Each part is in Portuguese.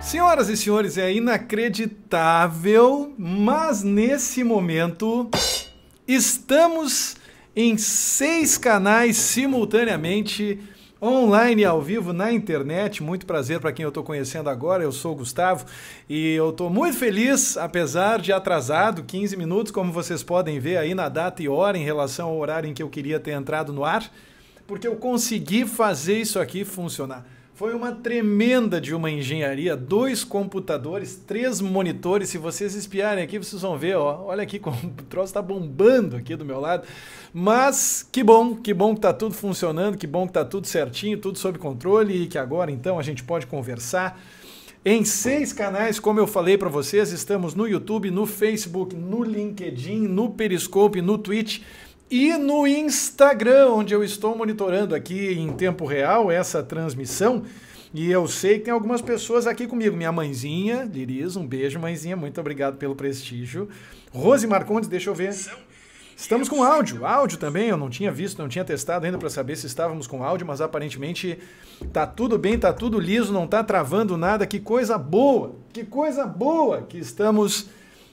Senhoras e senhores, é inacreditável, mas nesse momento estamos em seis canais simultaneamente online, ao vivo, na internet. Muito prazer para quem eu estou conhecendo agora. Eu sou o Gustavo e eu estou muito feliz, apesar de atrasado, 15 minutos, como vocês podem ver aí na data e hora em relação ao horário em que eu queria ter entrado no ar, porque eu consegui fazer isso aqui funcionar. Foi uma tremenda de uma engenharia, dois computadores, três monitores. Se vocês espiarem aqui, vocês vão ver, ó. Olha aqui como o troço está bombando aqui do meu lado. Mas que bom, que bom que está tudo funcionando, que bom que está tudo certinho, tudo sob controle e que agora então a gente pode conversar em seis canais, como eu falei para vocês, estamos no YouTube, no Facebook, no LinkedIn, no Periscope, no Twitch e no Instagram, onde eu estou monitorando aqui em tempo real essa transmissão. E eu sei que tem algumas pessoas aqui comigo. Minha mãezinha, Liris um beijo, mãezinha. Muito obrigado pelo prestígio. Rose Marcondes, deixa eu ver. Estamos com áudio, áudio também. Eu não tinha visto, não tinha testado ainda para saber se estávamos com áudio, mas aparentemente tá tudo bem, tá tudo liso, não tá travando nada. Que coisa boa, que coisa boa que estamos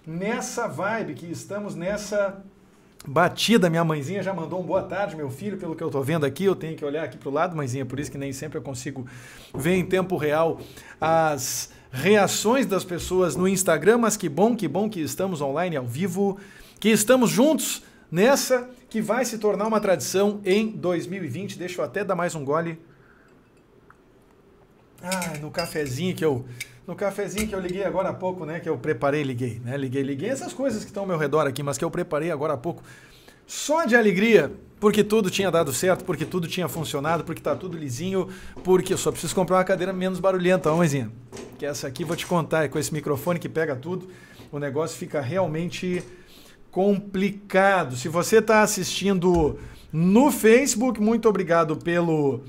nessa vibe, que estamos nessa batida. Minha mãezinha já mandou um boa tarde, meu filho, pelo que eu estou vendo aqui. Eu tenho que olhar aqui para o lado, mãezinha, por isso que nem sempre eu consigo ver em tempo real as reações das pessoas no Instagram. Mas que bom, que bom que estamos online ao vivo, que estamos juntos nessa que vai se tornar uma tradição em 2020. Deixa eu até dar mais um gole. Ah, no cafezinho que eu no cafezinho que eu liguei agora há pouco, né? Que eu preparei, liguei, né? Liguei, liguei. Essas coisas que estão ao meu redor aqui, mas que eu preparei agora há pouco. Só de alegria, porque tudo tinha dado certo, porque tudo tinha funcionado, porque tá tudo lisinho, porque eu só preciso comprar uma cadeira menos barulhenta, ó, Que essa aqui, vou te contar, é com esse microfone que pega tudo, o negócio fica realmente complicado. Se você está assistindo no Facebook, muito obrigado pelo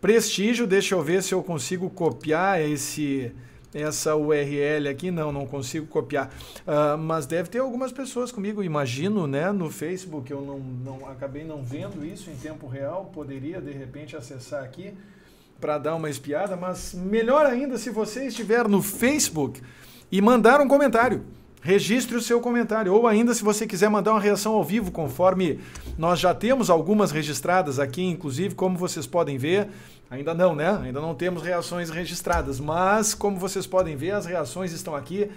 prestígio. Deixa eu ver se eu consigo copiar esse essa URL aqui, não, não consigo copiar. Uh, mas deve ter algumas pessoas comigo, imagino, né? No Facebook, eu não, não acabei não vendo isso em tempo real, poderia de repente acessar aqui para dar uma espiada, mas melhor ainda se você estiver no Facebook e mandar um comentário registre o seu comentário. Ou ainda, se você quiser mandar uma reação ao vivo, conforme nós já temos algumas registradas aqui, inclusive, como vocês podem ver, ainda não, né? Ainda não temos reações registradas, mas como vocês podem ver, as reações estão aqui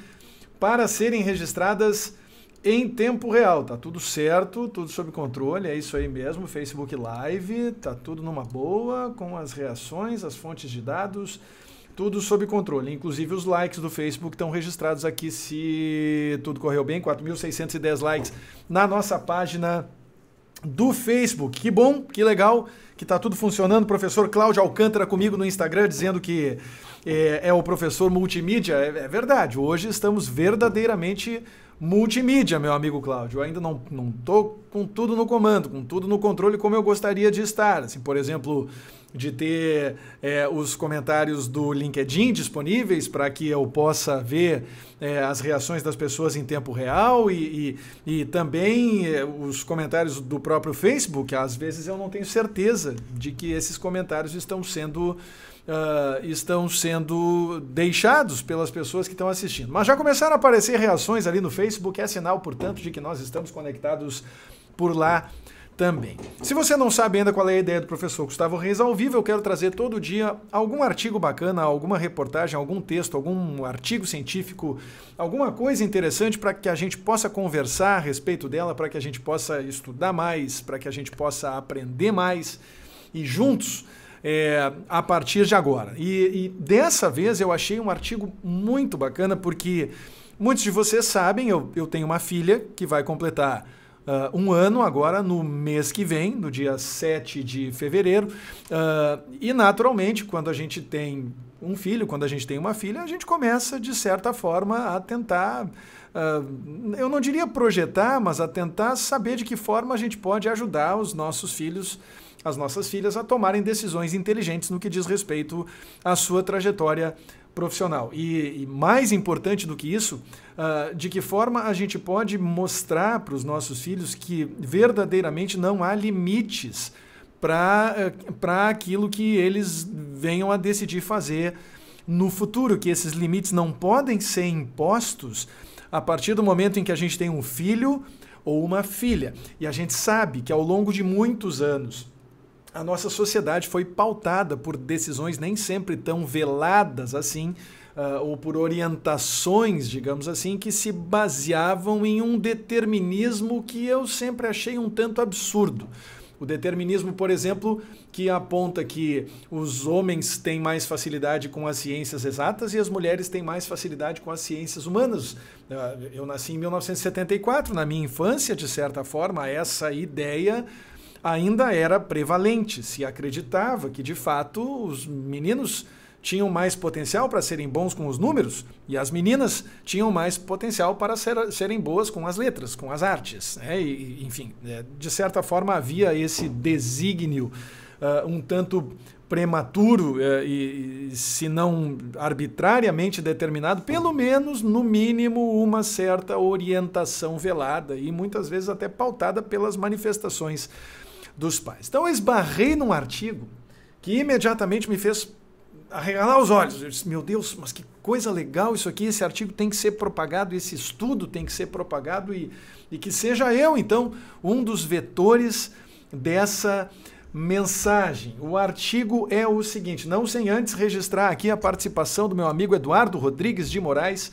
para serem registradas em tempo real. Tá tudo certo, tudo sob controle, é isso aí mesmo. Facebook Live, tá tudo numa boa, com as reações, as fontes de dados tudo sob controle, inclusive os likes do Facebook estão registrados aqui, se tudo correu bem, 4.610 likes na nossa página do Facebook. Que bom, que legal que está tudo funcionando. Professor Cláudio Alcântara comigo no Instagram dizendo que é, é o professor multimídia. É, é, verdade, hoje estamos verdadeiramente multimídia, meu amigo Cláudio. Eu ainda não não tô com tudo no comando, com tudo no controle como eu gostaria de estar. Assim, por exemplo, de ter é, os comentários do LinkedIn disponíveis para que eu possa ver é, as reações das pessoas em tempo real e, e, e também é, os comentários do próprio Facebook. Às vezes eu não tenho certeza de que esses comentários estão sendo uh, estão sendo deixados pelas pessoas que estão assistindo. Mas já começaram a aparecer reações ali no Facebook, é sinal, portanto, de que nós estamos conectados por lá também. Se você não sabe ainda qual é a ideia do professor Gustavo Reis ao vivo, eu quero trazer todo dia algum artigo bacana, alguma reportagem, algum texto, algum artigo científico, alguma coisa interessante para que a gente possa conversar a respeito dela, para que a gente possa estudar mais, para que a gente possa aprender mais e juntos é, a partir de agora. E, e dessa vez eu achei um artigo muito bacana, porque muitos de vocês sabem, eu, eu tenho uma filha que vai completar Uh, um ano agora no mês que vem, no dia 7 de fevereiro. Uh, e naturalmente, quando a gente tem um filho, quando a gente tem uma filha, a gente começa, de certa forma, a tentar. Uh, eu não diria projetar, mas a tentar saber de que forma a gente pode ajudar os nossos filhos as nossas filhas a tomarem decisões inteligentes no que diz respeito à sua trajetória profissional. E, e, mais importante do que isso, uh, de que forma a gente pode mostrar para os nossos filhos que verdadeiramente não há limites para uh, eh, aquilo que eles venham a decidir fazer no futuro, que esses limites não podem ser impostos a partir do momento em que a gente tem um filho ou uma filha. E a gente sabe que ao longo de muitos anos, a nossa sociedade foi pautada por decisões nem sempre tão veladas assim, uh, ou por orientações, digamos assim, que se baseavam em um determinismo que eu sempre achei um tanto absurdo. O determinismo, por exemplo, que aponta que os homens têm mais facilidade com as ciências exatas e as mulheres têm mais facilidade com as ciências humanas. Ah, eu nasci em 1974, na minha infância, de certa forma, essa ideia ainda era prevalente. Se acreditava que, de fato, os meninos tinham mais potencial para serem bons com os números e as meninas tinham mais potencial para ser, serem boas com as letras, com as artes. Né? E, enfim, é, de certa forma havia esse desígnio uh, um tanto prematuro é, e, se não arbitrariamente determinado, pelo menos, no mínimo, uma certa orientação velada e muitas vezes até pautada pelas manifestações dos pais. Então eu esbarrei num artigo que imediatamente me fez arregalar os olhos. Eu disse, meu Deus, mas que coisa legal isso aqui, esse artigo tem que ser propagado, esse estudo tem que ser propagado e, e que seja eu, então, um dos vetores dessa mensagem. O artigo é o seguinte, não sem antes registrar aqui a participação do meu amigo Eduardo Rodrigues de Moraes,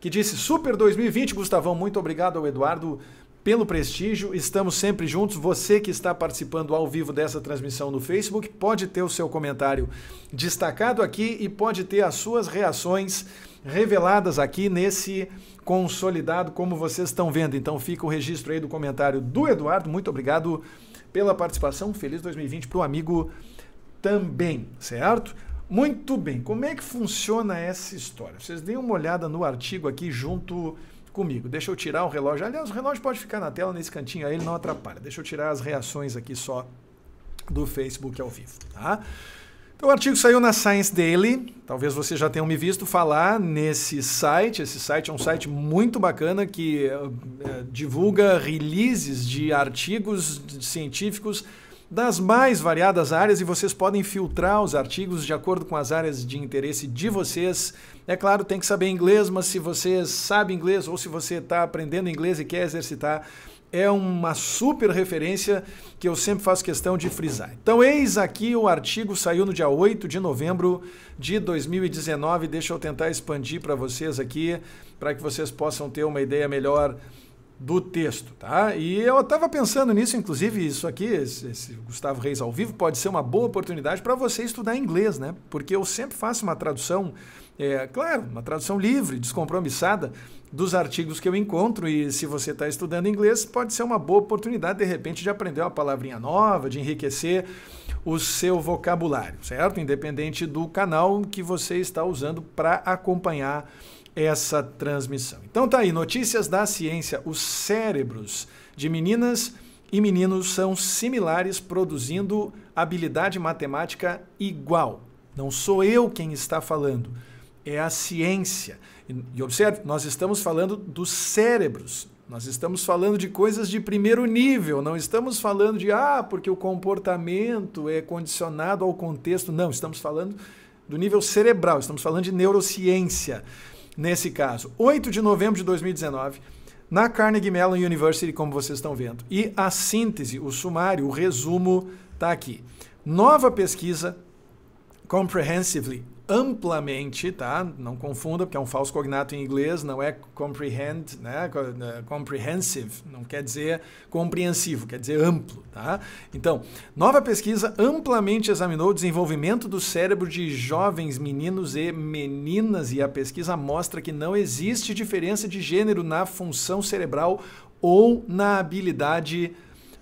que disse: Super 2020, Gustavão. Muito obrigado ao Eduardo pelo prestígio. Estamos sempre juntos. Você que está participando ao vivo dessa transmissão no Facebook pode ter o seu comentário destacado aqui e pode ter as suas reações reveladas aqui nesse consolidado, como vocês estão vendo. Então fica o registro aí do comentário do Eduardo. Muito obrigado pela participação. Feliz 2020 para o amigo também, certo? Muito bem, como é que funciona essa história? Vocês deem uma olhada no artigo aqui junto comigo. Deixa eu tirar o relógio. Aliás, o relógio pode ficar na tela nesse cantinho aí, ele não atrapalha. Deixa eu tirar as reações aqui só do Facebook ao vivo, tá? Então, o artigo saiu na Science Daily. Talvez você já tenha me visto falar nesse site. Esse site é um site muito bacana que é, divulga releases de artigos científicos das mais variadas áreas e vocês podem filtrar os artigos de acordo com as áreas de interesse de vocês. É claro, tem que saber inglês, mas se você sabe inglês ou se você está aprendendo inglês e quer exercitar, é uma super referência que eu sempre faço questão de frisar. Então, eis aqui o artigo saiu no dia 8 de novembro de 2019. Deixa eu tentar expandir para vocês aqui, para que vocês possam ter uma ideia melhor do texto, tá? E eu estava pensando nisso, inclusive isso aqui, esse, esse, Gustavo Reis ao vivo pode ser uma boa oportunidade para você estudar inglês, né? Porque eu sempre faço uma tradução, é, claro, uma tradução livre, descompromissada dos artigos que eu encontro e se você está estudando inglês pode ser uma boa oportunidade de repente de aprender uma palavrinha nova, de enriquecer o seu vocabulário, certo? Independente do canal que você está usando para acompanhar essa transmissão. Então tá aí, notícias da ciência. Os cérebros de meninas e meninos são similares, produzindo habilidade matemática igual. Não sou eu quem está falando, é a ciência. E, observe, nós estamos falando dos cérebros. Nós estamos falando de coisas de primeiro nível, não estamos falando de ah, porque o comportamento é condicionado ao contexto. Não, estamos falando do nível cerebral, estamos falando de neurociência nesse caso, 8 de novembro de 2019, na Carnegie Mellon University, como vocês estão vendo. E a síntese, o sumário, o resumo está aqui. Nova pesquisa, Comprehensively amplamente, tá? Não confunda, porque é um falso cognato em inglês, não é comprehend, né? né? Comprehensive, não quer dizer compreensivo, quer dizer amplo, tá? Então, nova pesquisa amplamente examinou o desenvolvimento do cérebro de jovens meninos e meninas e a pesquisa mostra que não existe diferença de gênero na função cerebral ou na habilidade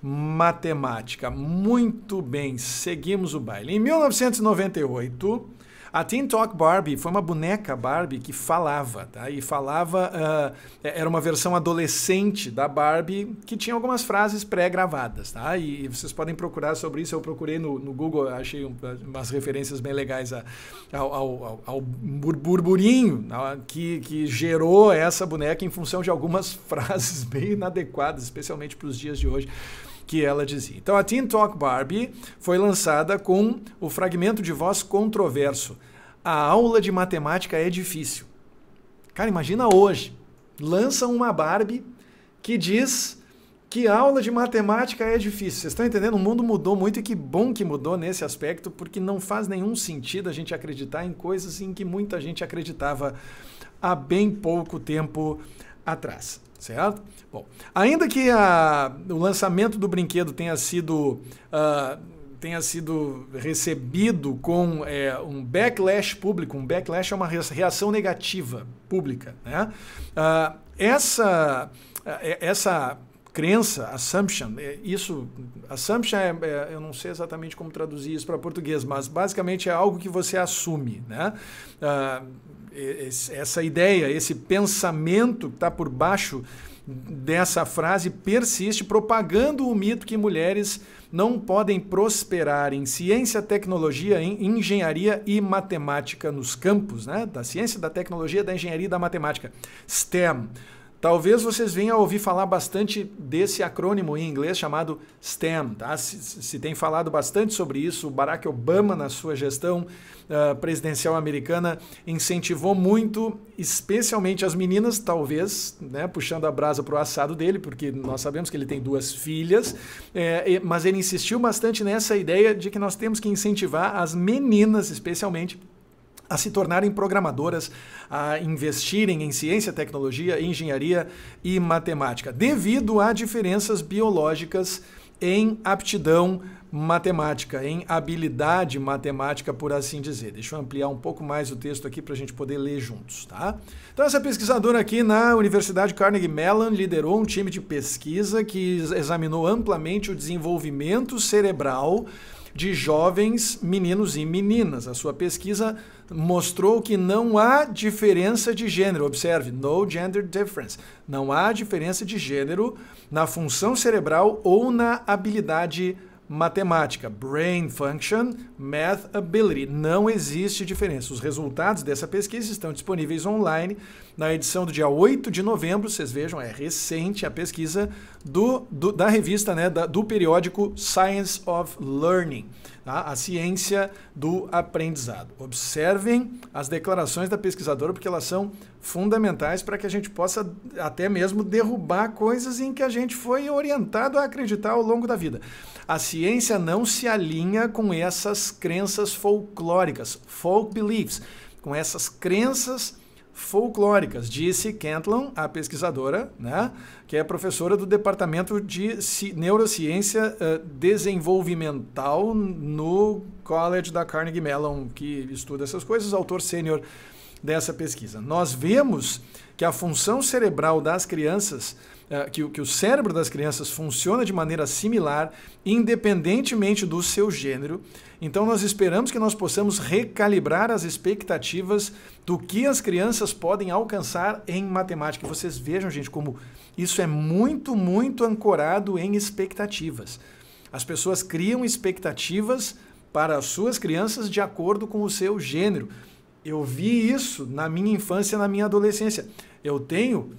matemática. Muito bem, seguimos o baile. Em 1998, a Teen Talk Barbie foi uma boneca Barbie que falava, tá? E falava, uh, era uma versão adolescente da Barbie que tinha algumas frases pré-gravadas, tá? E, e, vocês podem procurar sobre isso. Eu procurei no, no Google, achei umas referências bem legais a, ao, ao, ao, burburinho tá? que, que gerou essa boneca em função de algumas frases bem inadequadas, especialmente para os dias de hoje que ela dizia. Então a Teen Talk Barbie foi lançada com o fragmento de voz controverso. A aula de matemática é difícil. Cara, imagina hoje. Lançam uma Barbie que diz que aula de matemática é difícil. Vocês estão entendendo? O mundo mudou muito e que bom que mudou nesse aspecto, porque não faz nenhum sentido a gente acreditar em coisas em que muita gente acreditava há bem pouco tempo atrás certo? Bom, ainda que a, o lançamento do brinquedo tenha sido, uh, tenha sido recebido com é, um backlash público, um backlash é uma reação negativa pública, né? Uh, essa, é, essa crença, assumption, é, isso, assumption é, é, eu não sei exatamente como traduzir isso para português, mas basicamente é algo que você assume, né? Uh, essa ideia, esse pensamento que está por baixo dessa frase persiste propagando o mito que mulheres não podem prosperar em ciência, tecnologia, em engenharia e matemática nos campos né? da ciência, da tecnologia, da engenharia e da matemática. STEM Talvez vocês venham a ouvir falar bastante desse acrônimo em inglês chamado STEM. Tá? Se, se tem falado bastante sobre isso, o Barack Obama, na sua gestão uh, presidencial americana, incentivou muito, especialmente as meninas, talvez, né, puxando a brasa para o assado dele, porque nós sabemos que ele tem duas filhas, é, mas ele insistiu bastante nessa ideia de que nós temos que incentivar as meninas, especialmente, a se tornarem programadoras, a investirem em ciência, tecnologia, engenharia e matemática, devido a diferenças biológicas em aptidão matemática, em habilidade matemática, por assim dizer. Deixa eu ampliar um pouco mais o texto aqui para a gente poder ler juntos, tá? Então, essa pesquisadora aqui na Universidade Carnegie Mellon liderou um time de pesquisa que examinou amplamente o desenvolvimento cerebral de jovens meninos e meninas. A sua pesquisa mostrou que não há diferença de gênero. Observe, no gender difference. Não há diferença de gênero na função cerebral ou na habilidade matemática, brain function, math ability. Não existe diferença. Os resultados dessa pesquisa estão disponíveis online na edição do dia 8 de novembro, vocês vejam, é recente a pesquisa do, do da revista, né, da, do periódico Science of Learning, tá? a ciência do aprendizado. Observem as declarações da pesquisadora, porque elas são fundamentais para que a gente possa até mesmo derrubar coisas em que a gente foi orientado a acreditar ao longo da vida. A ciência não se alinha com essas crenças folclóricas, folk beliefs, com essas crenças folclóricas, disse Kentlon, a pesquisadora, né, que é professora do Departamento de Neurociência eh, Desenvolvimental no College da Carnegie Mellon, que estuda essas coisas, autor sênior dessa pesquisa. Nós vemos que a função cerebral das crianças é, que, que o cérebro das crianças funciona de maneira similar, independentemente do seu gênero. Então, nós esperamos que nós possamos recalibrar as expectativas do que as crianças podem alcançar em matemática. E vocês vejam, gente, como isso é muito, muito ancorado em expectativas. As pessoas criam expectativas para as suas crianças de acordo com o seu gênero. Eu vi isso na minha infância, na minha adolescência. Eu tenho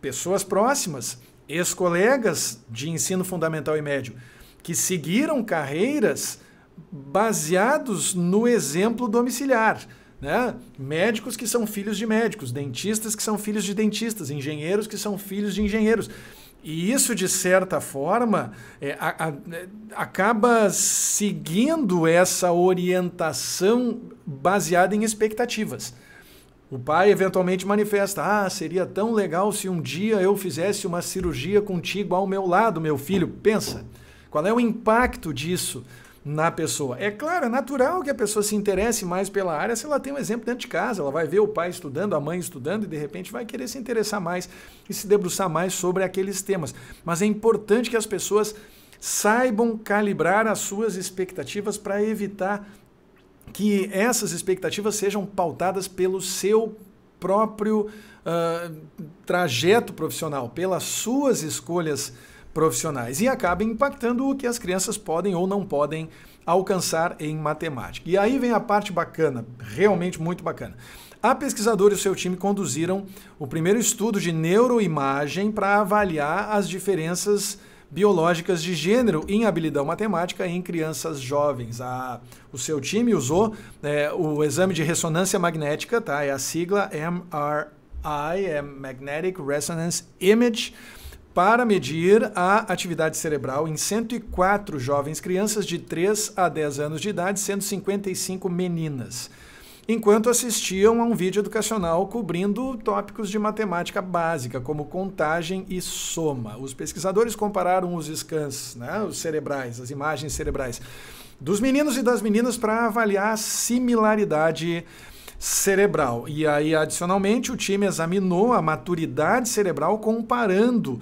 pessoas próximas, ex-colegas de ensino fundamental e médio, que seguiram carreiras baseados no exemplo domiciliar. Né? Médicos que são filhos de médicos, dentistas que são filhos de dentistas, engenheiros que são filhos de engenheiros. E isso, de certa forma, é, a, a, é, acaba seguindo essa orientação baseada em expectativas. O pai eventualmente manifesta: Ah, seria tão legal se um dia eu fizesse uma cirurgia contigo ao meu lado, meu filho. Pensa, qual é o impacto disso na pessoa? É claro, é natural que a pessoa se interesse mais pela área se ela tem um exemplo dentro de casa. Ela vai ver o pai estudando, a mãe estudando e de repente vai querer se interessar mais e se debruçar mais sobre aqueles temas. Mas é importante que as pessoas saibam calibrar as suas expectativas para evitar que essas expectativas sejam pautadas pelo seu próprio uh, trajeto profissional, pelas suas escolhas profissionais e acaba impactando o que as crianças podem ou não podem alcançar em matemática. E aí vem a parte bacana, realmente muito bacana. A pesquisadora e o seu time conduziram o primeiro estudo de neuroimagem para avaliar as diferenças biológicas de gênero em habilidão matemática em crianças jovens. A, o seu time usou é, o exame de ressonância magnética, tá? É a sigla MRI, é Magnetic Resonance Image para medir a atividade cerebral em 104 jovens crianças de 3 a 10 anos de idade, 155 meninas enquanto assistiam a um vídeo educacional cobrindo tópicos de matemática básica, como contagem e soma. Os pesquisadores compararam os scans, né, os cerebrais, as imagens cerebrais dos meninos e das meninas para avaliar a similaridade cerebral. E aí, adicionalmente, o time examinou a maturidade cerebral comparando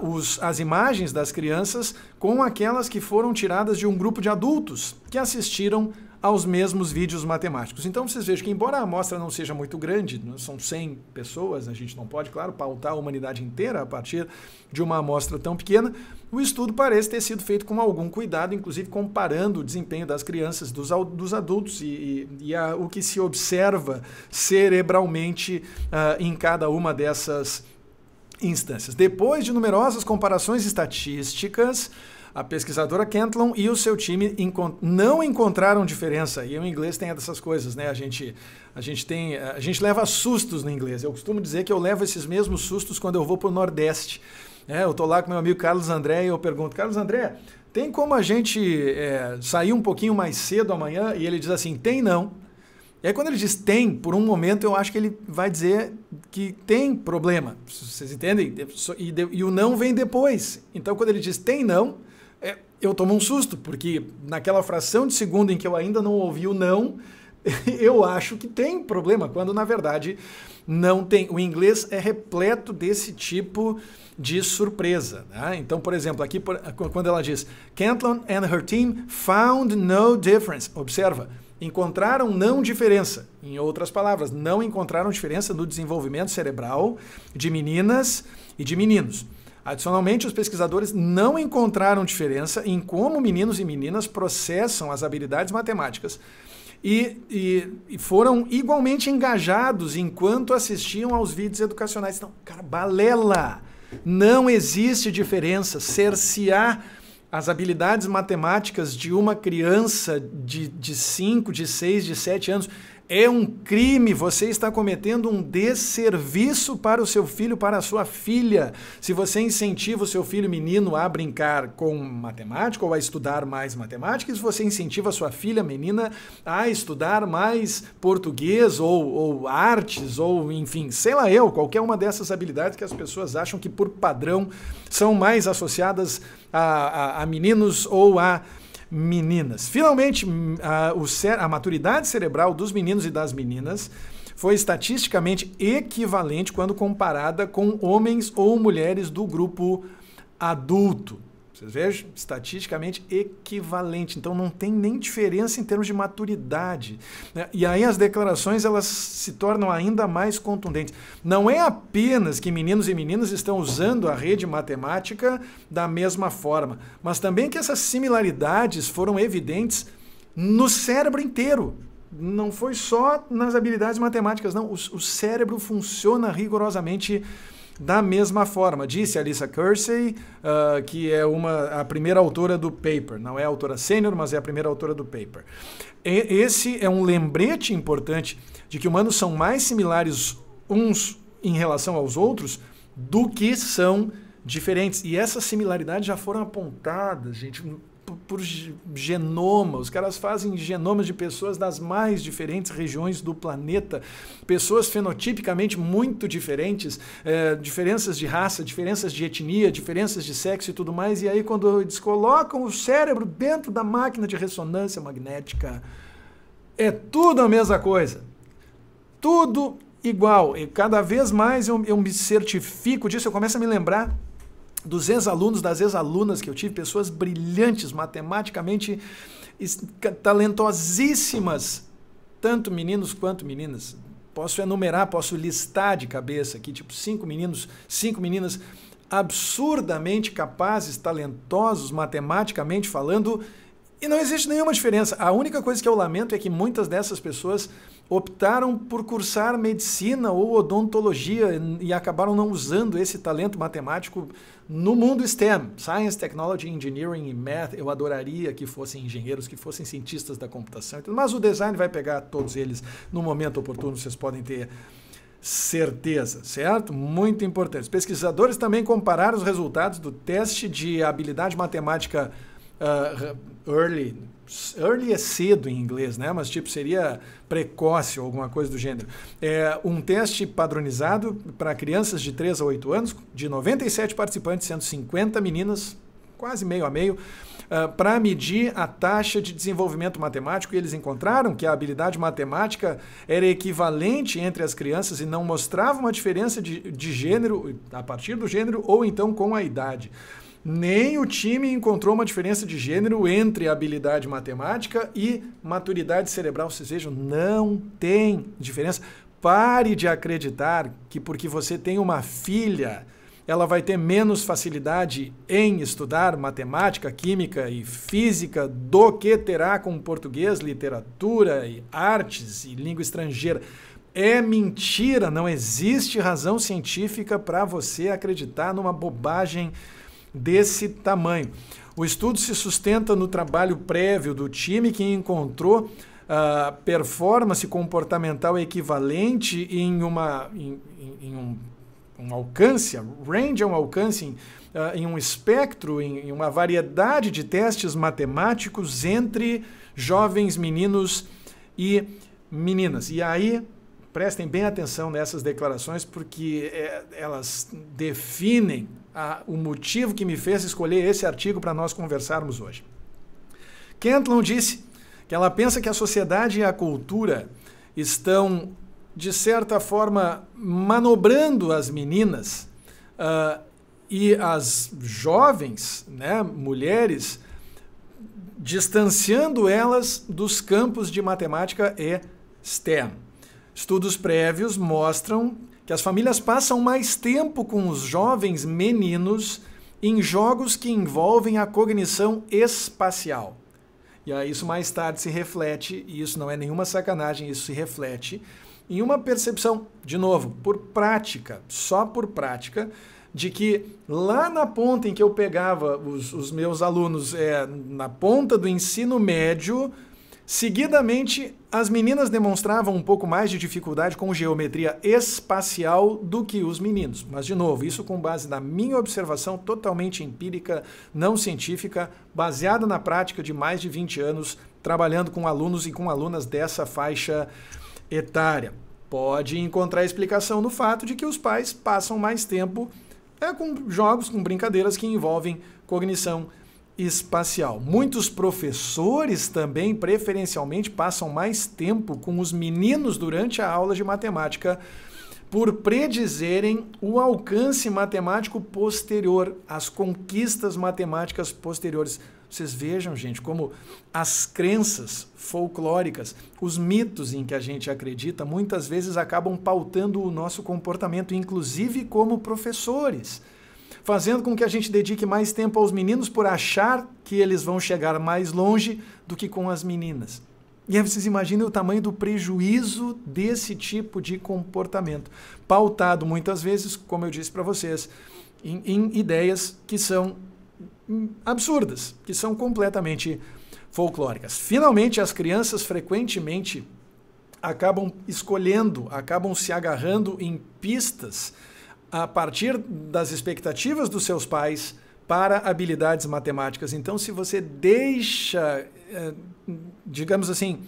uh, os, as imagens das crianças com aquelas que foram tiradas de um grupo de adultos que assistiram aos mesmos vídeos matemáticos. Então vocês vejam que, embora a amostra não seja muito grande, são 100 pessoas, a gente não pode, claro, pautar a humanidade inteira a partir de uma amostra tão pequena, o estudo parece ter sido feito com algum cuidado, inclusive comparando o desempenho das crianças, dos, dos adultos e, e a, o que se observa cerebralmente uh, em cada uma dessas instâncias. Depois de numerosas comparações estatísticas, a pesquisadora Kentlon e o seu time encont não encontraram diferença. E o inglês tem essas coisas, né? A gente, a gente tem, a gente leva sustos no inglês. Eu costumo dizer que eu levo esses mesmos sustos quando eu vou para o Nordeste. É, eu tô lá com meu amigo Carlos André e eu pergunto, Carlos André, tem como a gente é, sair um pouquinho mais cedo amanhã? E ele diz assim, tem não. E aí, quando ele diz tem, por um momento eu acho que ele vai dizer que tem problema. Vocês entendem? E, e, o não vem depois. Então, quando ele diz tem não, eu tomo um susto, porque naquela fração de segundo em que eu ainda não ouvi o não, eu acho que tem problema, quando na verdade não tem. O inglês é repleto desse tipo de surpresa. Né? Então, por exemplo, aqui quando ela diz Cantlon and her team found no difference. Observa, encontraram não diferença. Em outras palavras, não encontraram diferença no desenvolvimento cerebral de meninas e de meninos. Adicionalmente, os pesquisadores não encontraram diferença em como meninos e meninas processam as habilidades matemáticas e, e, e foram igualmente engajados enquanto assistiam aos vídeos educacionais. Então, cara, balela! Não existe diferença. Cercear as habilidades matemáticas de uma criança de 5, de 6, de 7 anos é um crime, você está cometendo um desserviço para o seu filho, para a sua filha. Se você incentiva o seu filho menino a brincar com matemática ou a estudar mais matemática, e se você incentiva a sua filha menina a estudar mais português ou, ou artes, ou enfim, sei lá eu, qualquer uma dessas habilidades que as pessoas acham que por padrão são mais associadas a, a, a meninos ou a meninas. Finalmente, hum, a, a maturidade cerebral dos meninos e das meninas foi estatisticamente equivalente quando comparada com homens ou mulheres do grupo adulto. Vocês vejam, estatisticamente equivalente. Então não tem nem diferença em termos de maturidade. Né? E aí as declarações elas se tornam ainda mais contundentes. Não é apenas que meninos e meninas estão usando a rede matemática da mesma forma, mas também que essas similaridades foram evidentes no cérebro inteiro. Não foi só nas habilidades matemáticas, não. O, o cérebro funciona rigorosamente diferente da mesma forma. Disse Alissa Kersey, uh, que é uma, a primeira autora do paper, não é autora sênior, mas é a primeira autora do paper. E, esse é um lembrete importante de que humanos são mais similares uns em relação aos outros do que são diferentes. E essas similaridades já foram apontadas, gente, por genoma, os caras fazem genomas de pessoas das mais diferentes regiões do planeta, pessoas fenotipicamente muito diferentes, é, diferenças de raça, diferenças de etnia, diferenças de sexo e tudo mais, e aí quando eles colocam o cérebro dentro da máquina de ressonância magnética, é tudo a mesma coisa. Tudo igual. E cada vez mais eu, eu me certifico disso, eu começo a me lembrar dos ex-alunos, das ex-alunas que eu tive, pessoas brilhantes, matematicamente talentosíssimas, tanto meninos quanto meninas. Posso enumerar, posso listar de cabeça aqui, tipo, cinco meninos, cinco meninas absurdamente capazes, talentosos, matematicamente falando, e não existe nenhuma diferença. A única coisa que eu lamento é que muitas dessas pessoas optaram por cursar medicina ou odontologia e acabaram não usando esse talento matemático no mundo STEM, Science, Technology, Engineering e Math. Eu adoraria que fossem engenheiros, que fossem cientistas da computação. Mas o design vai pegar todos eles no momento oportuno, vocês podem ter certeza, certo? Muito importante. Os pesquisadores também compararam os resultados do teste de habilidade matemática uh, early, early é cedo em inglês, né? Mas tipo seria precoce ou alguma coisa do gênero. É um teste padronizado para crianças de 3 a 8 anos, de 97 participantes, 150 meninas, quase meio a meio. Uh, ah, para medir a taxa de desenvolvimento matemático e eles encontraram que a habilidade matemática era equivalente entre as crianças e não mostrava uma diferença de, de gênero, a partir do gênero ou então com a idade nem o time encontrou uma diferença de gênero entre habilidade matemática e maturidade cerebral, se seja, não tem diferença. Pare de acreditar que porque você tem uma filha, ela vai ter menos facilidade em estudar matemática, química e física do que terá com português, literatura e artes e língua estrangeira. É mentira, não existe razão científica para você acreditar numa bobagem desse tamanho. O estudo se sustenta no trabalho prévio do time que encontrou uh, performance comportamental equivalente em, uma, em, em um, um, alcance, range é um alcance em, uh, em um espectro, em, em, uma variedade de testes matemáticos entre jovens meninos e meninas. E aí, prestem bem atenção nessas declarações, porque é, elas definem a, o motivo que me fez escolher esse artigo para nós conversarmos hoje. Kentlon disse que ela pensa que a sociedade e a cultura estão, de certa forma, manobrando as meninas uh, e as jovens né, mulheres, distanciando elas dos campos de matemática e STEM. Estudos prévios mostram que as famílias passam mais tempo com os jovens meninos em jogos que envolvem a cognição espacial. E aí isso mais tarde se reflete, e isso não é nenhuma sacanagem, isso se reflete em uma percepção, de novo, por prática, só por prática, de que lá na ponta em que eu pegava os, os meus alunos, é, na ponta do ensino médio, Seguidamente, as meninas demonstravam um pouco mais de dificuldade com geometria espacial do que os meninos. Mas, de novo, isso com base na minha observação totalmente empírica, não científica, baseada na prática de mais de 20 anos trabalhando com alunos e com alunas dessa faixa etária. Pode encontrar explicação no fato de que os pais passam mais tempo é, com jogos, com brincadeiras que envolvem cognição espacial. Muitos professores também, preferencialmente, passam mais tempo com os meninos durante a aula de matemática por predizerem o alcance matemático posterior, as conquistas matemáticas posteriores. Vocês vejam, gente, como as crenças folclóricas, os mitos em que a gente acredita, muitas vezes acabam pautando o nosso comportamento, inclusive como professores fazendo com que a gente dedique mais tempo aos meninos por achar que eles vão chegar mais longe do que com as meninas. E aí vocês imaginem o tamanho do prejuízo desse tipo de comportamento, pautado muitas vezes, como eu disse para vocês, em, em, ideias que são absurdas, que são completamente folclóricas. Finalmente, as crianças frequentemente acabam escolhendo, acabam se agarrando em pistas a partir das expectativas dos seus pais para habilidades matemáticas. Então, se você deixa, eh, digamos assim,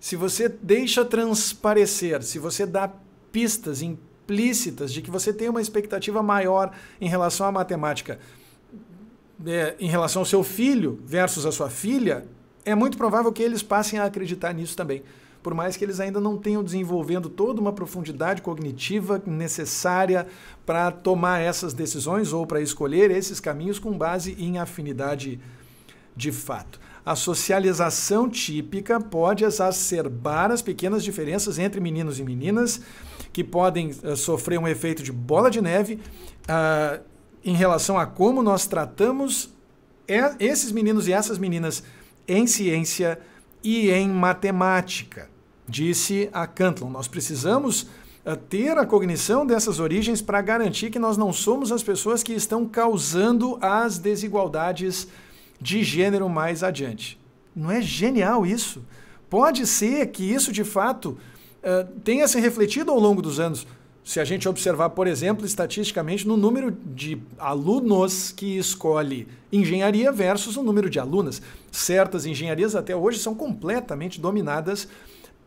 se você deixa transparecer, se você dá pistas implícitas de que você tem uma expectativa maior em relação à matemática, né, em relação ao seu filho versus a sua filha, é muito provável que eles passem a acreditar nisso também por mais que eles ainda não tenham desenvolvendo toda uma profundidade cognitiva necessária para tomar essas decisões ou para escolher esses caminhos com base em afinidade de fato. A socialização típica pode exacerbar as pequenas diferenças entre meninos e meninas, que podem uh, sofrer um efeito de bola de neve uh, em relação a como nós tratamos eh, esses meninos e essas meninas em ciência e em matemática disse a Cantlon. Nós precisamos eh, ter a cognição dessas origens para garantir que nós não somos as pessoas que estão causando as desigualdades de gênero mais adiante. Não é genial isso? Pode ser que isso de fato eh, tenha se refletido ao longo dos anos. Se a gente observar, por exemplo, estatisticamente, no número de alunos que escolhe engenharia versus o número de alunas. Certas engenharias até hoje são completamente dominadas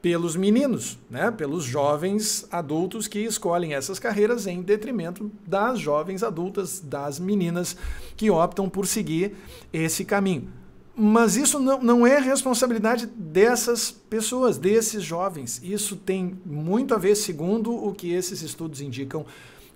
pelos meninos, né? pelos jovens adultos que escolhem essas carreiras em detrimento das jovens adultas, das meninas que optam por seguir esse caminho. Mas isso não, não é responsabilidade dessas pessoas, desses jovens. Isso tem muito a ver, segundo o que esses estudos indicam,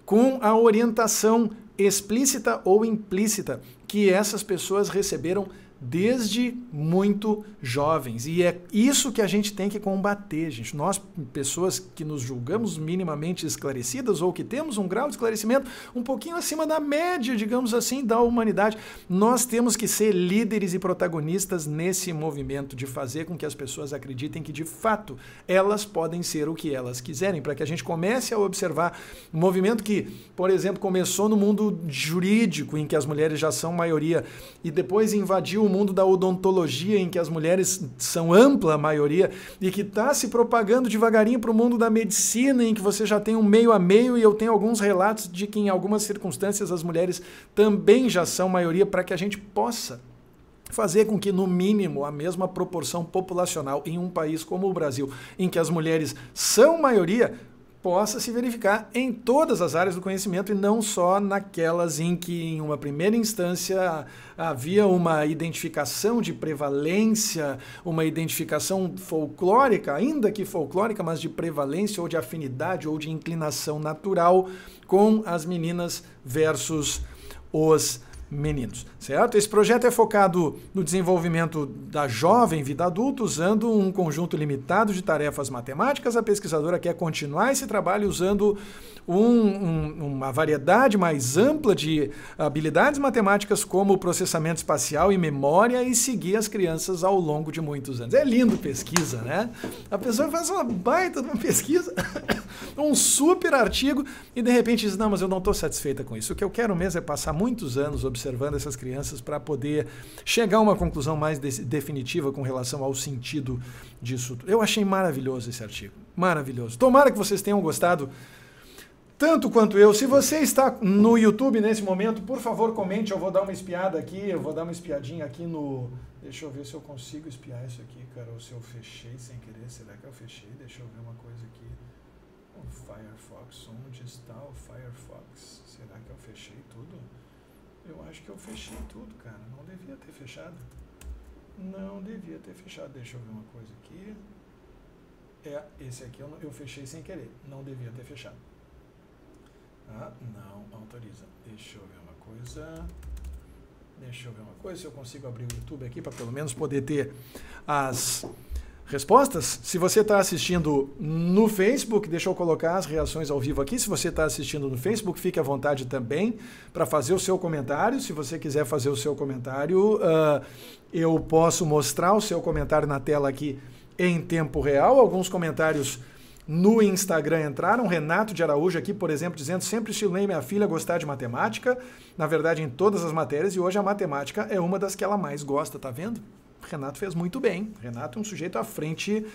com a orientação explícita ou implícita que essas pessoas receberam desde muito jovens. E é isso que a gente tem que combater, gente. Nós, pessoas que nos julgamos minimamente esclarecidas ou que temos um grau de esclarecimento um pouquinho acima da média, digamos assim, da humanidade, nós temos que ser líderes e protagonistas nesse movimento de fazer com que as pessoas acreditem que, de fato, elas podem ser o que elas quiserem, para que a gente comece a observar um movimento que, por exemplo, começou no mundo jurídico, em que as mulheres já são maioria, e depois invadiu o mundo da odontologia, em que as mulheres são ampla maioria, e que está se propagando devagarinho para o mundo da medicina, em que você já tem um meio a meio, e eu tenho alguns relatos de que em algumas circunstâncias as mulheres também já são maioria, para que a gente possa fazer com que, no mínimo, a mesma proporção populacional em um país como o Brasil, em que as mulheres são maioria, possa se verificar em todas as áreas do conhecimento e não só naquelas em que, em uma primeira instância, havia uma identificação de prevalência, uma identificação folclórica, ainda que folclórica, mas de prevalência ou de afinidade ou de inclinação natural com as meninas versus os meninos, certo? Esse projeto é focado no desenvolvimento da jovem vida adulta, usando um conjunto limitado de tarefas matemáticas. A pesquisadora quer continuar esse trabalho usando um, um, uma variedade mais ampla de habilidades matemáticas, como processamento espacial e memória, e seguir as crianças ao longo de muitos anos. É lindo pesquisa, né? A pessoa faz uma baita de uma pesquisa, um super artigo, e de repente diz: Não, mas eu não estou satisfeita com isso. O que eu quero mesmo é passar muitos anos observando observando essas crianças para poder chegar a uma conclusão mais definitiva com relação ao sentido disso. Eu achei maravilhoso esse artigo, maravilhoso. Tomara que vocês tenham gostado tanto quanto eu. Se você está no YouTube nesse momento, por favor, comente. Eu vou dar uma espiada aqui, eu vou dar uma espiadinha aqui no. Deixa eu ver se eu consigo espiar isso aqui, cara, ou se eu fechei sem querer. Será que eu fechei? Deixa eu ver uma coisa aqui. O Firefox, onde está o Firefox? Será que eu fechei tudo? Eu acho que eu fechei tudo, cara. Não devia ter fechado. Não devia ter fechado. Deixa eu ver uma coisa aqui. É, esse aqui eu, não, eu fechei sem querer. Não devia ter fechado. Ah, não autoriza. Deixa eu ver uma coisa. Deixa eu ver uma coisa. Se eu consigo abrir o YouTube aqui para pelo menos poder ter as respostas. Se você está assistindo no Facebook, deixa eu colocar as reações ao vivo aqui. Se você está assistindo no Facebook, fique à vontade também para fazer o seu comentário. Se você quiser fazer o seu comentário, uh, eu posso mostrar o seu comentário na tela aqui em tempo real. Alguns comentários no Instagram entraram. Renato de Araújo aqui, por exemplo, dizendo: sempre estimulei minha filha gostar de matemática, na verdade, em todas as matérias, e hoje a matemática é uma das que ela mais gosta, tá vendo? Renato fez muito bem. Renato é um sujeito à frente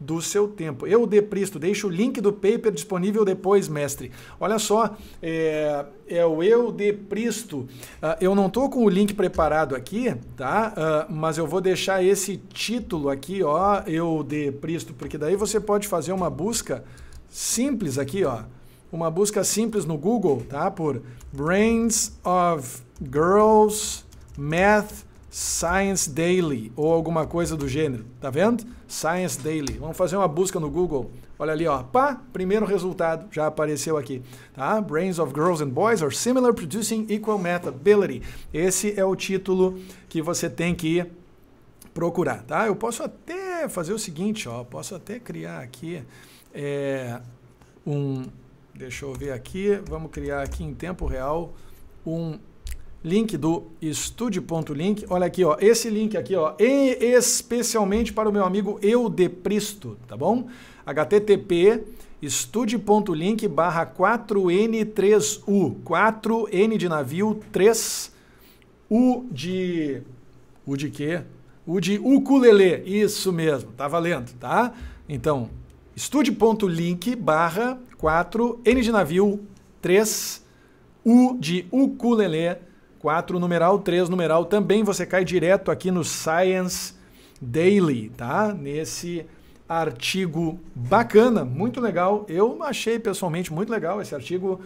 do seu tempo. Eu, Depristo, deixo o link do paper disponível depois, mestre. Olha só, é, é o Eu Depristo. Uh, ah, eu não estou com o link preparado aqui, tá? Uh, mas eu vou deixar esse título aqui, ó, Eu Depristo, porque daí você pode fazer uma busca simples aqui, ó. Uma busca simples no Google, tá? Por Brains of Girls Math Science Daily ou alguma coisa do gênero, tá vendo? Science Daily. Vamos fazer uma busca no Google. Olha ali, ó. Pá, primeiro resultado já apareceu aqui, tá? Brains of Girls and Boys are similar producing equal metability. Esse é o título que você tem que procurar, tá? Eu posso até fazer o seguinte, ó. Posso até criar aqui é, um. Deixa eu ver aqui. Vamos criar aqui em tempo real um link do estude.link. Olha aqui, ó, esse link aqui, ó, especialmente para o meu amigo Eudepristo, tá bom? http estude.link barra 4N3U, 4N de navio, 3, U de... U de quê? U de ukulele, isso mesmo, tá valendo, tá? Então, estude.link barra 4N de navio, 3, U de ukulele, 4 numeral, 3 numeral, também você cai direto aqui no Science Daily, tá? Nesse artigo bacana, muito legal. Eu achei pessoalmente muito legal esse artigo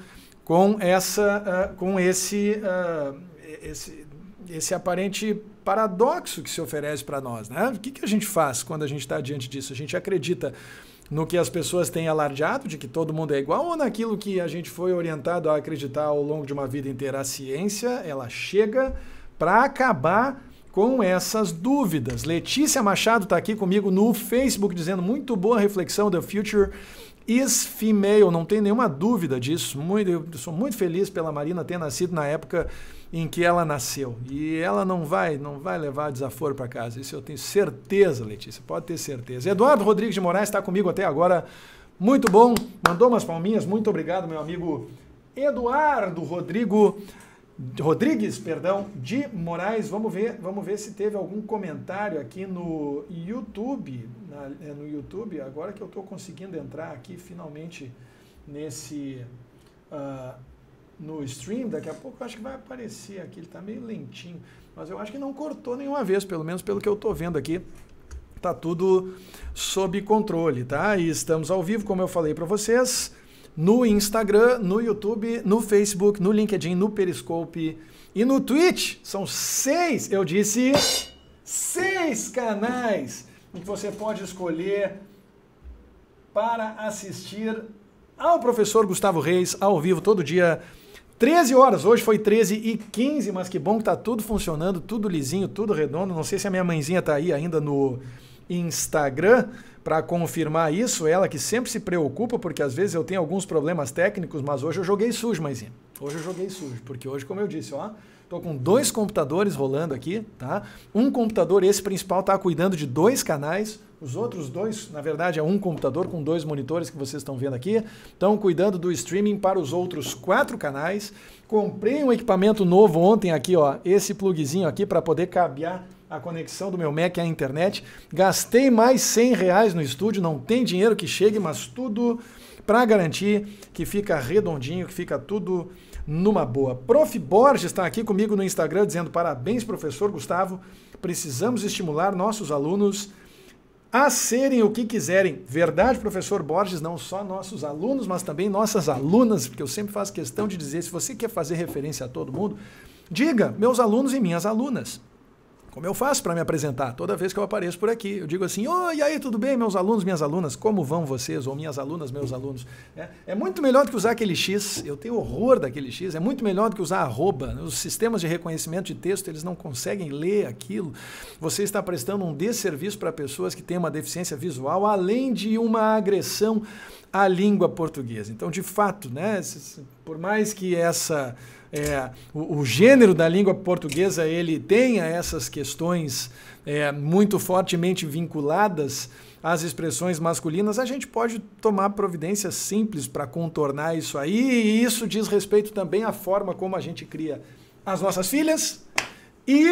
com essa uh, com esse, uh, esse esse aparente paradoxo que se oferece para nós, né? O que, que a gente faz quando a gente está diante disso? A gente acredita no que as pessoas têm alardeado, de que todo mundo é igual, ou naquilo que a gente foi orientado a acreditar ao longo de uma vida inteira? A ciência, ela chega para acabar com essas dúvidas. Letícia Machado está aqui comigo no Facebook dizendo muito boa reflexão The Future is female, não tem nenhuma dúvida disso. Muito, eu sou muito feliz pela Marina ter nascido na época em que ela nasceu. E ela não vai, não vai levar desaforo para casa. Isso eu tenho certeza, Letícia, pode ter certeza. Eduardo Rodrigues de Moraes está comigo até agora. Muito bom, mandou umas palminhas. Muito obrigado, meu amigo Eduardo Rodrigo Rodrigues, perdão, de Moraes. Vamos ver, vamos ver se teve algum comentário aqui no YouTube, na, é, no YouTube. Agora que eu estou conseguindo entrar aqui finalmente nesse uh, no stream, daqui a pouco eu acho que vai aparecer aqui. Ele está meio lentinho, mas eu acho que não cortou nenhuma vez, pelo menos pelo que eu estou vendo aqui. Tá tudo sob controle, tá? E estamos ao vivo, como eu falei para vocês no Instagram, no YouTube, no Facebook, no LinkedIn, no Periscope e no Twitch. São seis, eu disse, seis canais em que você pode escolher para assistir ao professor Gustavo Reis ao vivo todo dia. 13 horas, hoje foi 13 e 15, mas que bom que tá tudo funcionando, tudo lisinho, tudo redondo. Não sei se a minha mãezinha tá aí ainda no, Instagram para confirmar isso. Ela que sempre se preocupa, porque às vezes eu tenho alguns problemas técnicos, mas hoje eu joguei sujo, mãezinha. Hoje eu joguei sujo, porque hoje, como eu disse, ó, Estou com dois computadores rolando aqui, tá? Um computador, esse principal, está cuidando de dois canais. Os outros dois, na verdade, é um computador com dois monitores que vocês estão vendo aqui. Estão cuidando do streaming para os outros quatro canais. Comprei um equipamento novo ontem aqui, ó. Esse plugzinho aqui para poder cabear a conexão do meu Mac à internet. Gastei mais 100 reais no estúdio, não tem dinheiro que chegue, mas tudo para garantir que fica redondinho, que fica tudo numa boa. Prof. Borges está aqui comigo no Instagram dizendo parabéns, professor Gustavo. Precisamos estimular nossos alunos a serem o que quiserem. Verdade, professor Borges, não só nossos alunos, mas também nossas alunas, porque eu sempre faço questão de dizer, se você quer fazer referência a todo mundo, diga, meus alunos e minhas alunas como eu faço para me apresentar toda vez que eu apareço por aqui. Eu digo assim: oi, oh, e aí, tudo bem, meus alunos, minhas alunas, como vão vocês? Ou minhas alunas, meus alunos. É, é muito melhor do que usar aquele X, eu tenho horror daquele X, é muito melhor do que usar arroba. Os sistemas de reconhecimento de texto, eles não conseguem ler aquilo. Você está prestando um desserviço para pessoas que têm uma deficiência visual, além de uma agressão à língua portuguesa. Então, de fato, né, por mais que essa é, o, o, gênero da língua portuguesa ele tenha essas questões é, muito fortemente vinculadas às expressões masculinas, a gente pode tomar providências simples para contornar isso aí, e isso diz respeito também à forma como a gente cria as nossas filhas e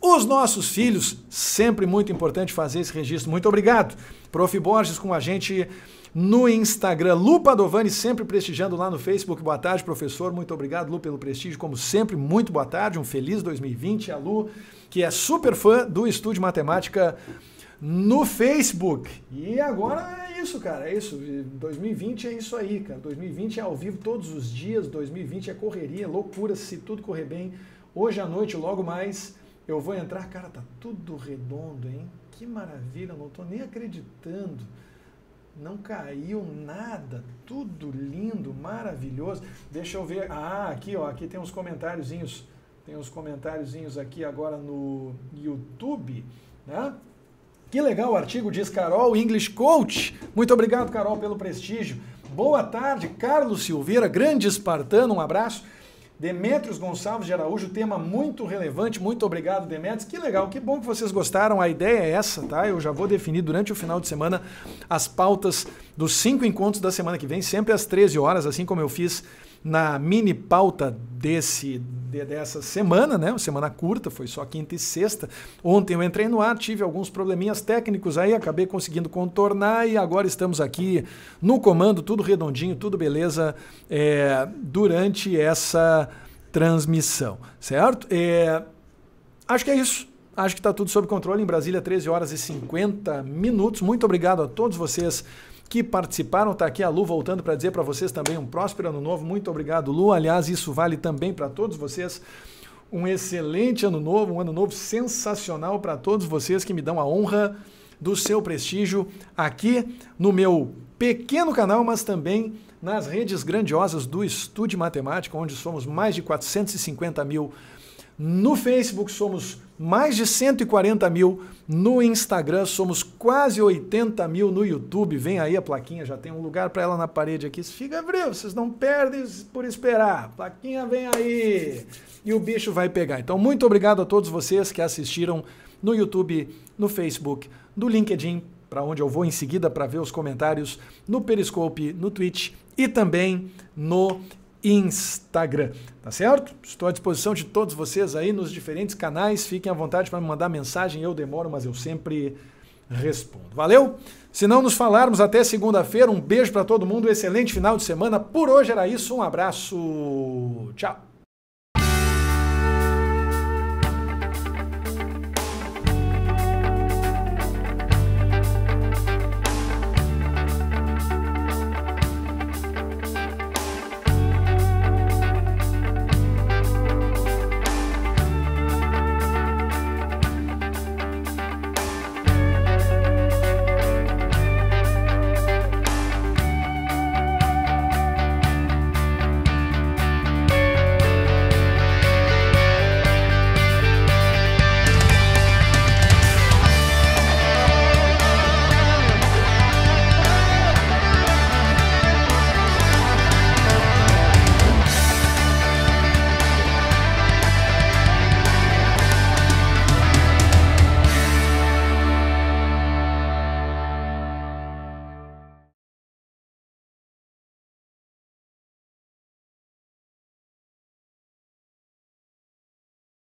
os nossos filhos. Sempre muito importante fazer esse registro. Muito obrigado. Prof. Borges com a gente no Instagram. Lu Padovani sempre prestigiando lá no Facebook. Boa tarde, professor. Muito obrigado, Lu, pelo prestígio, como sempre. Muito boa tarde, um feliz 2020. A Lu, que é super fã do Estúdio Matemática no Facebook. E agora é isso, cara, é isso. 2020 é isso aí, cara. 2020 é ao vivo todos os dias, 2020 é correria, loucura, se tudo correr bem. Hoje à noite, logo mais, eu vou entrar. Cara, tá tudo redondo, hein? Que maravilha, não tô nem acreditando não caiu nada, tudo lindo, maravilhoso. Deixa eu ver. Ah, aqui, ó, aqui tem uns comentáriozinhos. Tem uns comentáriozinhos aqui agora no YouTube, né? Que legal o artigo, diz Carol, English Coach. Muito obrigado, Carol, pelo prestígio. Boa tarde, Carlos Silveira, grande espartano, um abraço. Demetrios Gonçalves de Araújo, tema muito relevante. Muito obrigado, Demetrios. Que legal, que bom que vocês gostaram. A ideia é essa, tá? Eu já vou definir durante o final de semana as pautas dos cinco encontros da semana que vem, sempre às 13 horas, assim como eu fiz na mini pauta desse de, dessa semana, né? Uma semana curta, foi só quinta e sexta. Ontem eu entrei no ar, tive alguns probleminhas técnicos aí, acabei conseguindo contornar e agora estamos aqui no comando, tudo redondinho, tudo beleza, é, durante essa transmissão, certo? É, acho que é isso. Acho que está tudo sob controle. Em Brasília, 13 horas e 50 minutos. Muito obrigado a todos vocês que participaram. Está aqui a Lu voltando para dizer para vocês também um próspero ano novo. Muito obrigado, Lu. Aliás, isso vale também para todos vocês. Um excelente ano novo, um ano novo sensacional para todos vocês que me dão a honra do seu prestígio aqui no meu pequeno canal, mas também nas redes grandiosas do Estúdio Matemática, onde somos mais de 450 mil. No Facebook somos mais de 140 mil no Instagram, somos quase 80 mil no YouTube. Vem aí a plaquinha, já tem um lugar para ela na parede aqui. Fica abril vocês não perdem por esperar. plaquinha vem aí e o bicho vai pegar. Então, muito obrigado a todos vocês que assistiram no YouTube, no Facebook, no LinkedIn, para onde eu vou em seguida para ver os comentários, no Periscope, no Twitch e também no Instagram, tá certo? Estou à disposição de todos vocês aí nos diferentes canais. Fiquem à vontade para me mandar mensagem. Eu demoro, mas eu sempre respondo. Valeu? Se não nos falarmos até segunda-feira, um beijo para todo mundo, excelente final de semana. Por hoje era isso, um abraço. Tchau.